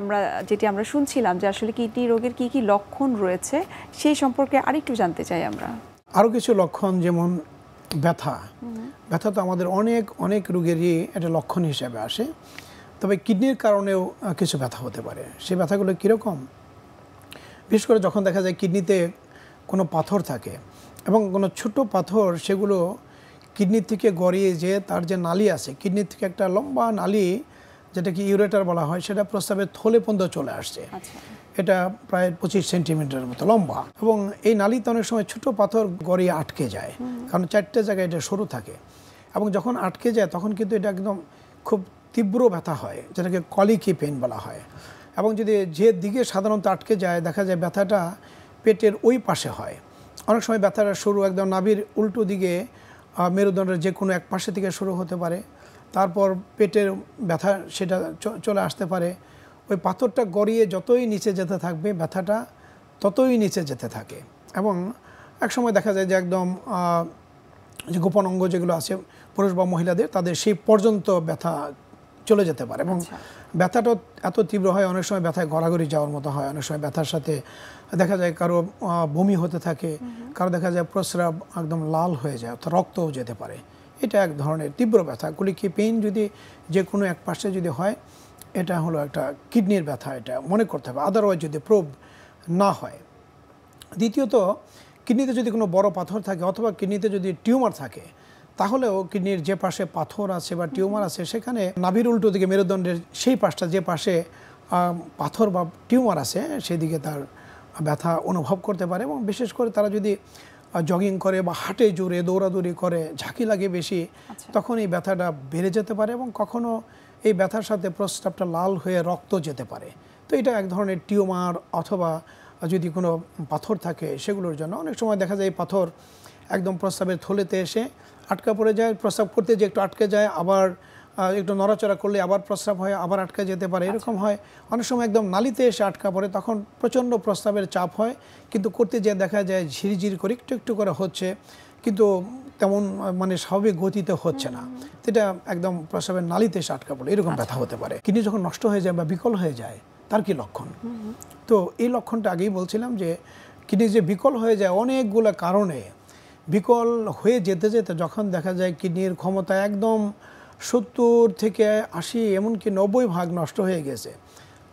আমরা যেটি আমরা শুনছিলাম যে আসলে কিডনি রোগের কি কি লক্ষণ রয়েছে সেই সম্পর্কে আরেকটু জানতে চাই আমরা আরও কিছু লক্ষণ যেমন ব্যথা ব্যথা তো আমাদের অনেক অনেক রোগেরই একটা লক্ষণ হিসেবে আসে তবে কিডনির কারণেও কিছু ব্যথা হতে পারে সেই ব্যথাগুলো কীরকম বিশেষ করে যখন দেখা যায় কিডনিতে কোনো পাথর থাকে এবং কোনো ছোট পাথর সেগুলো কিডনি থেকে গড়িয়ে যে তার যে নালি আছে কিডনি থেকে একটা লম্বা নালি যেটাকে ইউরেটার বলা হয় সেটা প্রস্রাবের থলে পর্যন্ত চলে আসছে আচ্ছা। এটা প্রায় পঁচিশ সেন্টিমিটারের মতো লম্বা এবং এই নালিতে অনেক সময় ছোট পাথর গড়ে আটকে যায় কারণ চারটে জায়গায় এটা সরু থাকে এবং যখন আটকে যায় তখন কিন্তু এটা একদম খুব তীব্র ব্যথা হয় যেটাকে কলিকি পেন বলা হয় এবং যদি যে দিকে সাধারণত আটকে যায় দেখা যায় ব্যথাটা পেটের ওই পাশে হয় অনেক সময় ব্যথাটা শুরু একদম নাভির উল্টো দিকে মেরুদণ্ডের যে কোনো এক পাশে থেকে শুরু হতে পারে তারপর পেটের ব্যথা সেটা চলে আসতে পারে ওই পাথরটা গড়িয়ে যতই নিচে যেতে থাকবে ব্যথাটা ততই নিচে যেতে থাকে এবং একসময় দেখা যায় যে একদম যে গোপন অঙ্গ যেগুলো আছে পুরুষ বা মহিলাদের তাদের সেই পর্যন্ত ব্যথা চলে যেতে পারে এবং আচ্ছা। ব্যথাটা এত তীব্র হয় অনেক সময় ব্যথায় গড়াগড়ি যাওয়ার মতো হয় অনেক সময় ব্যথার সাথে দেখা যায় কারো বমি হতে থাকে কারো দেখা যায় প্রস্রাব একদম লাল হয়ে যায় অর্থাৎ রক্তও যেতে পারে এটা এক ধরনের তীব্র ব্যথা কি পেইন যদি যে কোনো এক পাশে যদি হয় এটা হলো একটা কিডনির ব্যথা এটা মনে করতে হবে আদারওয়াইজ যদি প্রব না হয় দ্বিতীয়ত কিডনিতে যদি কোনো বড় পাথর থাকে অথবা কিডনিতে যদি টিউমার থাকে তাহলেও কিডনির যে পাশে পাথর আছে বা টিউমার আছে সেখানে নাভির উল্টো দিকে মেরুদণ্ডের সেই পাশটা যে পাশে পাথর বা টিউমার আছে সেদিকে তার ব্যথা অনুভব করতে পারে এবং বিশেষ করে তারা যদি জগিং করে বা হাটে জোরে দৌড়াদৌড়ি করে ঝাঁকি লাগে বেশি আচ্ছা। তখন এই ব্যথাটা বেড়ে যেতে পারে এবং কখনো এই ব্যথার সাথে প্রস্রাবটা লাল হয়ে রক্ত যেতে পারে তো এটা এক ধরনের টিউমার অথবা যদি কোনো পাথর থাকে সেগুলোর জন্য অনেক সময় দেখা যায় এই পাথর একদম প্রস্রাবের থলেতে এসে আটকা পড়ে যায় প্রস্রাব করতে যে একটু আটকে যায় আবার একটু নড়াচড়া করলে আবার প্রস্রাব হয় আবার আটকা যেতে পারে এরকম হয় অনেক সময় একদম নালিতে এসে আটকা পড়ে তখন প্রচণ্ড প্রস্রাবের চাপ হয় কিন্তু করতে যেয়ে দেখা যায় ঝিরঝির করে একটু একটু করে হচ্ছে কিন্তু তেমন মানে স্বাভাবিক গতিতে হচ্ছে না এটা একদম প্রস্রাবের নালিতে এসে আটকা পড়ে এরকম ব্যথা আচ্ছা। হতে পারে কিডনি যখন নষ্ট হয়ে যায় বা বিকল হয়ে যায় তার কি লক্ষণ তো এই লক্ষণটা আগেই বলছিলাম যে কিডনি যে বিকল হয়ে যায় অনেকগুলো কারণে বিকল হয়ে যেতে যেতে যখন দেখা যায় কিডনির ক্ষমতা একদম সত্তর থেকে আশি এমনকি নব্বই ভাগ নষ্ট হয়ে গেছে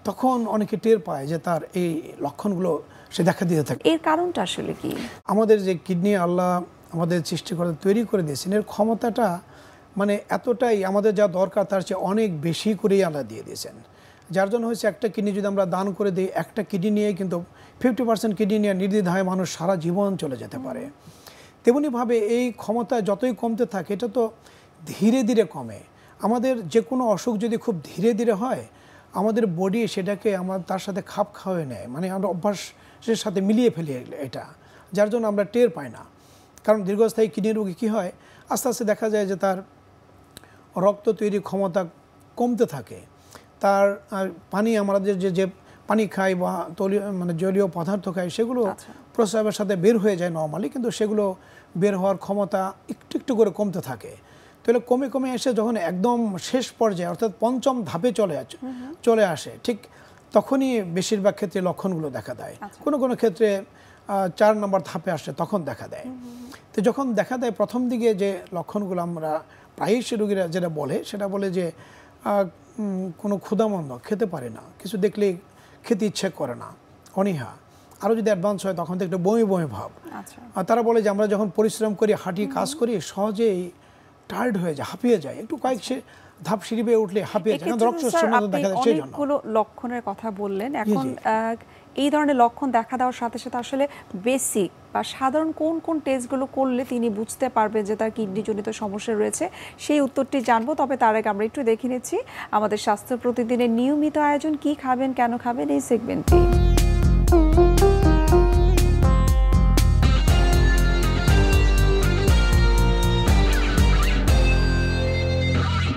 তখন অনেকে টের পায় যে তার এই লক্ষণগুলো সে দেখা দিতে থাকে এর কারণটা আসলে কি আমাদের যে কিডনি আল্লাহ আমাদের করে তৈরি করে দিয়েছেন এর ক্ষমতাটা মানে এতটাই আমাদের যা দরকার তার চেয়ে অনেক বেশি করেই আল্লাহ দিয়ে দিয়েছেন যার জন্য হয়েছে একটা কিডনি যদি আমরা দান করে দিই একটা কিডনি নিয়ে কিন্তু ফিফটি পার্সেন্ট কিডনি নিয়ে নির্দিধায় মানুষ সারা জীবন চলে যেতে পারে তেমনিভাবে এই ক্ষমতা যতই কমতে থাকে এটা তো ধীরে ধীরে কমে আমাদের যে কোনো অসুখ যদি খুব ধীরে ধীরে হয় আমাদের বডি সেটাকে আমার তার সাথে খাপ খাওয়ে নেয় মানে আমরা অভ্যাসের সাথে মিলিয়ে ফেলি এটা যার জন্য আমরা টের পাই না কারণ দীর্ঘস্থায়ী কিডনি রোগী কী হয় আস্তে আস্তে দেখা যায় যে তার রক্ত তৈরির ক্ষমতা কমতে থাকে তার পানি আমাদের যে যে পানি খাই বা তলীয় মানে জলীয় পদার্থ খাই সেগুলো আচ্ছা। প্রস্রাবের সাথে বের হয়ে যায় নর্মালি কিন্তু সেগুলো বের হওয়ার ক্ষমতা একটু একটু করে কমতে থাকে পেলে কমে কমে এসে যখন একদম শেষ পর্যায়ে অর্থাৎ পঞ্চম ধাপে চলে আসে চলে আসে ঠিক তখনই বেশিরভাগ ক্ষেত্রে লক্ষণগুলো দেখা দেয় আচ্ছা। কোনো কোনো ক্ষেত্রে চার নম্বর ধাপে আসে তখন দেখা দেয় তো যখন দেখা দেয় প্রথম দিকে যে লক্ষণগুলো আমরা প্রায়ই সে রোগীরা যেটা বলে সেটা বলে যে কোনো ক্ষুদামন্দ খেতে পারে না কিছু দেখলে খেতে ইচ্ছে করে না অনীহা আরও যদি অ্যাডভান্স হয় তখন তো একটু বমি বমি ভাব আচ্ছা। আর তারা বলে যে আমরা যখন পরিশ্রম করি হাঁটি কাজ করি সহজেই টার্ড হয়ে যায় হাঁপিয়ে যায় একটু কয়েক ধাপ সিঁড়ি বেয়ে উঠলে হাঁপিয়ে যায় অনেকগুলো লক্ষণের কথা বললেন এখন এই ধরনের লক্ষণ দেখা দেওয়ার সাথে সাথে আসলে বেসিক বা সাধারণ কোন কোন টেস্টগুলো করলে তিনি বুঝতে পারবেন যে তার কিডনিজনিত সমস্যা রয়েছে সেই উত্তরটি জানবো তবে তার আগে আমরা একটু দেখে নিচ্ছি আমাদের স্বাস্থ্য প্রতিদিনের নিয়মিত আয়োজন কি খাবেন কেন খাবেন এই সেগমেন্টটি